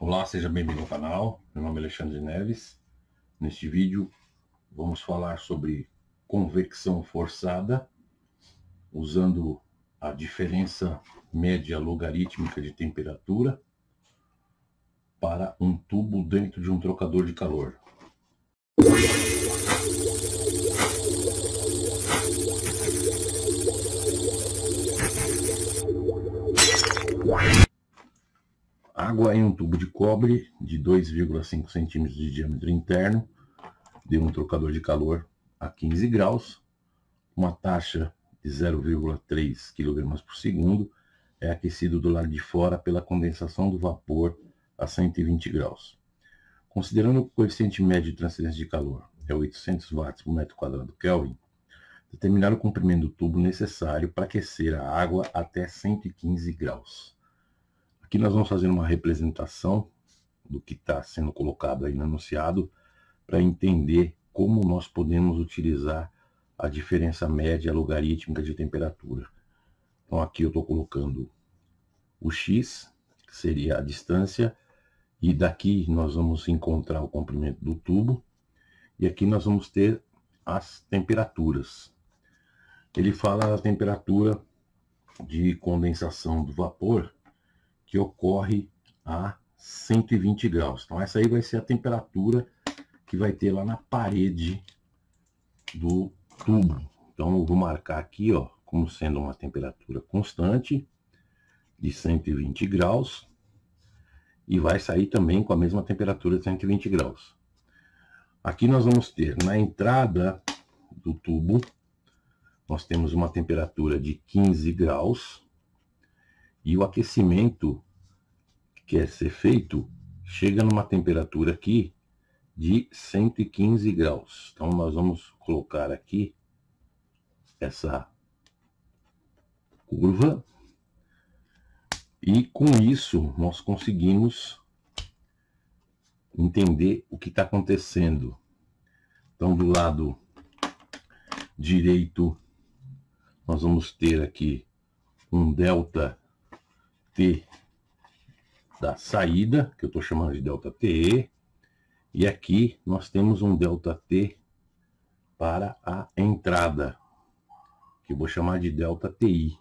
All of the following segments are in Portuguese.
Olá, seja bem-vindo ao canal. Meu nome é Alexandre Neves. Neste vídeo vamos falar sobre convecção forçada usando a diferença média logarítmica de temperatura para um tubo dentro de um trocador de calor. água em um tubo de cobre de 2,5 centímetros de diâmetro interno, de um trocador de calor a 15 graus, uma taxa de 0,3 kg por segundo, é aquecido do lado de fora pela condensação do vapor a 120 graus. Considerando o coeficiente médio de transferência de calor, é 800 watts por metro quadrado Kelvin, determinar o comprimento do tubo necessário para aquecer a água até 115 graus. Aqui nós vamos fazer uma representação do que está sendo colocado aí no enunciado para entender como nós podemos utilizar a diferença média logarítmica de temperatura. Então aqui eu estou colocando o x, que seria a distância, e daqui nós vamos encontrar o comprimento do tubo, e aqui nós vamos ter as temperaturas. Ele fala a temperatura de condensação do vapor, que ocorre a 120 graus. Então essa aí vai ser a temperatura que vai ter lá na parede do tubo. Então eu vou marcar aqui, ó, como sendo uma temperatura constante de 120 graus e vai sair também com a mesma temperatura de 120 graus. Aqui nós vamos ter na entrada do tubo, nós temos uma temperatura de 15 graus, e o aquecimento que é ser feito chega numa temperatura aqui de 115 graus. Então nós vamos colocar aqui essa curva e com isso nós conseguimos entender o que está acontecendo. Então do lado direito nós vamos ter aqui um delta da saída, que eu estou chamando de delta TE, e aqui nós temos um delta T para a entrada, que eu vou chamar de delta TI.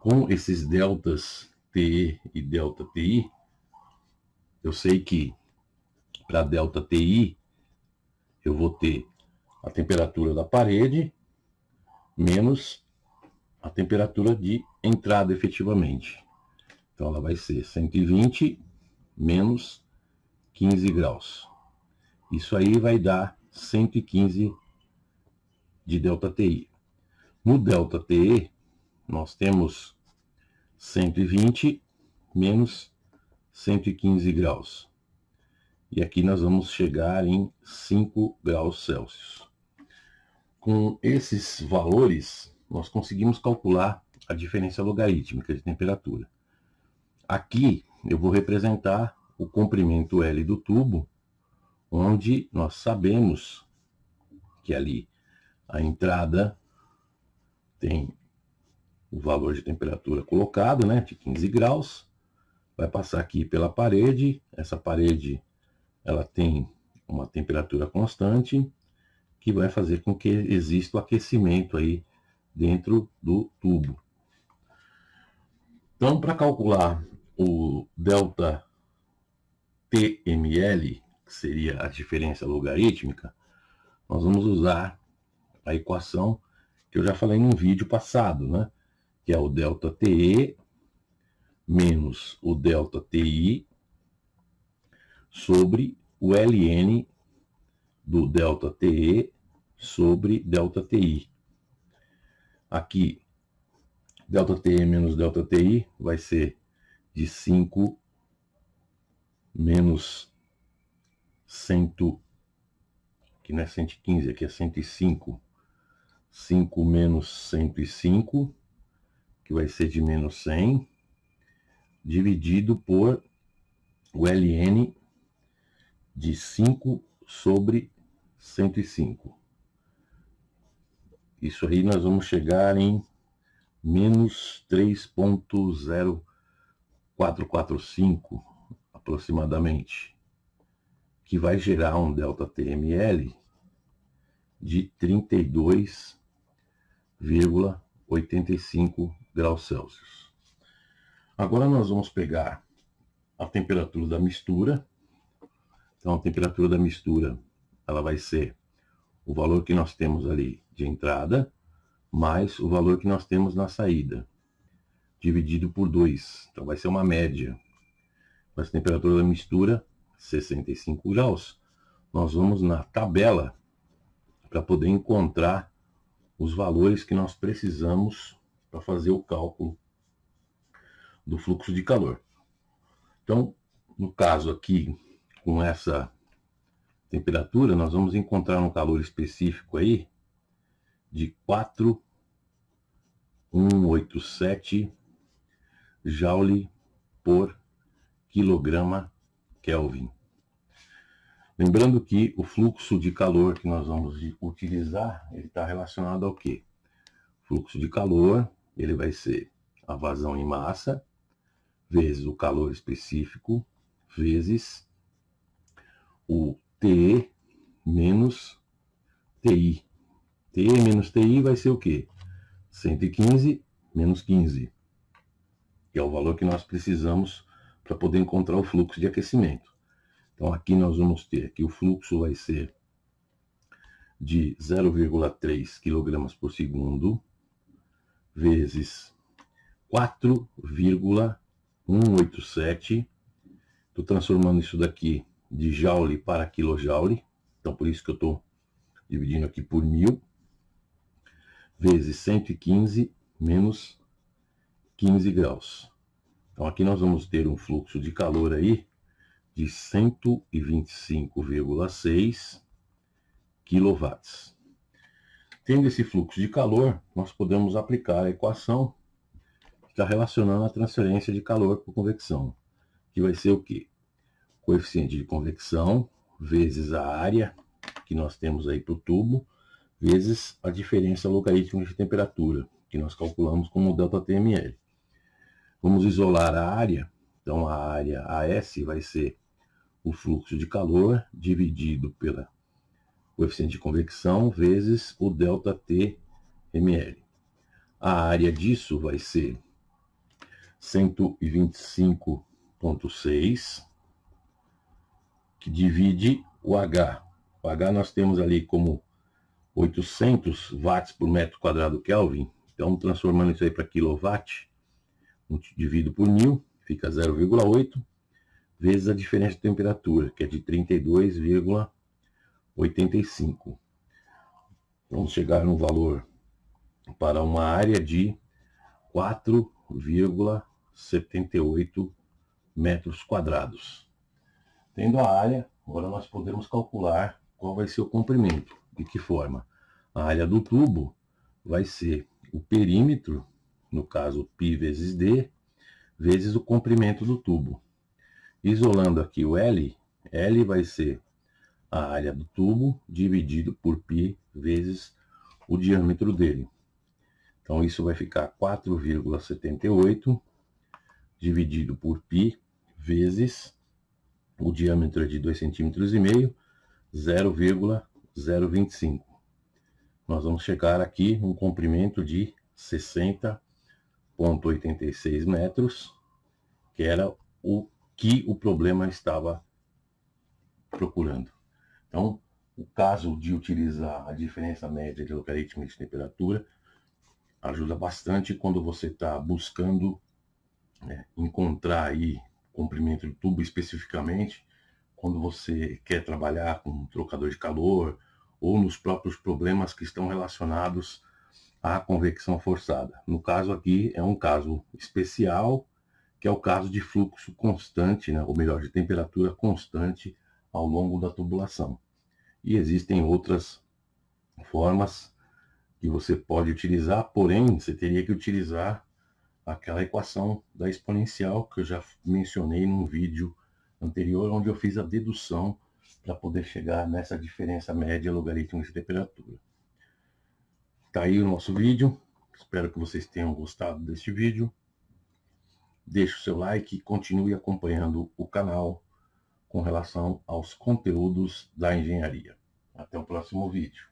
Com esses deltas TE e delta TI, eu sei que para delta TI eu vou ter a temperatura da parede menos a temperatura de entrada efetivamente. Então ela vai ser 120 menos 15 graus. Isso aí vai dar 115 de ΔTI. No ΔTE, nós temos 120 menos 115 graus. E aqui nós vamos chegar em 5 graus Celsius. Com esses valores, nós conseguimos calcular a diferença logarítmica de temperatura. Aqui eu vou representar o comprimento L do tubo, onde nós sabemos que ali a entrada tem o valor de temperatura colocado, né, de 15 graus, vai passar aqui pela parede, essa parede ela tem uma temperatura constante, que vai fazer com que exista o aquecimento aí dentro do tubo. Então, para calcular o delta TML, que seria a diferença logarítmica, nós vamos usar a equação que eu já falei em um vídeo passado, né? Que é o delta TE menos o delta TI sobre o LN do delta TE sobre delta TI. Aqui, ΔTM menos ΔTI vai ser de 5 menos 100, que não é 115, aqui é 105. 5 menos 105, que vai ser de menos 100, dividido por o LN de 5 sobre 105. Isso aí nós vamos chegar em menos 3.0445 aproximadamente, que vai gerar um delta TML de 32,85 graus Celsius. Agora nós vamos pegar a temperatura da mistura. Então a temperatura da mistura ela vai ser o valor que nós temos ali de entrada mais o valor que nós temos na saída, dividido por 2. Então vai ser uma média. Com essa temperatura da mistura, 65 graus, nós vamos na tabela para poder encontrar os valores que nós precisamos para fazer o cálculo do fluxo de calor. Então, no caso aqui, com essa temperatura, nós vamos encontrar um calor específico aí de 4187 joule por quilograma Kelvin. Lembrando que o fluxo de calor que nós vamos utilizar, ele está relacionado ao quê? Fluxo de calor, ele vai ser a vazão em massa, vezes o calor específico, vezes o TE menos TI, T menos TI vai ser o quê? 115 menos 15, que é o valor que nós precisamos para poder encontrar o fluxo de aquecimento. Então aqui nós vamos ter que o fluxo vai ser de 0,3 kg por segundo vezes 4,187. Estou transformando isso daqui de joule para quilojoule. Então por isso que eu estou dividindo aqui por mil vezes 115 menos 15 graus. Então aqui nós vamos ter um fluxo de calor aí de 125,6 kW. Tendo esse fluxo de calor, nós podemos aplicar a equação que está relacionando a transferência de calor por convecção, que vai ser o quê? Coeficiente de convecção vezes a área que nós temos aí para o tubo, vezes a diferença logarítmica de temperatura, que nós calculamos como ΔTML. Vamos isolar a área, então a área AS vai ser o fluxo de calor dividido pela coeficiente de convecção vezes o ΔTML. A área disso vai ser 125.6, que divide o H. O H nós temos ali como 800 watts por metro quadrado Kelvin. Então, transformando isso aí para quilowatt, divido por mil, fica 0,8 vezes a diferença de temperatura, que é de 32,85. Vamos chegar no valor para uma área de 4,78 metros quadrados. Tendo a área, agora nós podemos calcular qual vai ser o comprimento. De que forma? A área do tubo vai ser o perímetro, no caso π vezes d, vezes o comprimento do tubo. Isolando aqui o L, L vai ser a área do tubo dividido por π vezes o diâmetro dele. Então, isso vai ficar 4,78 dividido por π vezes o diâmetro de 2,5 cm, 0,5 0,25. Nós vamos chegar aqui um comprimento de 60,86 metros, que era o que o problema estava procurando. Então, o caso de utilizar a diferença média de logaritmo de temperatura ajuda bastante quando você está buscando né, encontrar aí comprimento do tubo especificamente quando você quer trabalhar com um trocador de calor ou nos próprios problemas que estão relacionados à convecção forçada. No caso aqui é um caso especial, que é o caso de fluxo constante, né? ou melhor, de temperatura constante ao longo da tubulação. E existem outras formas que você pode utilizar, porém você teria que utilizar aquela equação da exponencial que eu já mencionei num vídeo anterior, onde eu fiz a dedução para poder chegar nessa diferença média logaritmo de temperatura. Está aí o nosso vídeo. Espero que vocês tenham gostado deste vídeo. Deixe o seu like e continue acompanhando o canal com relação aos conteúdos da engenharia. Até o próximo vídeo.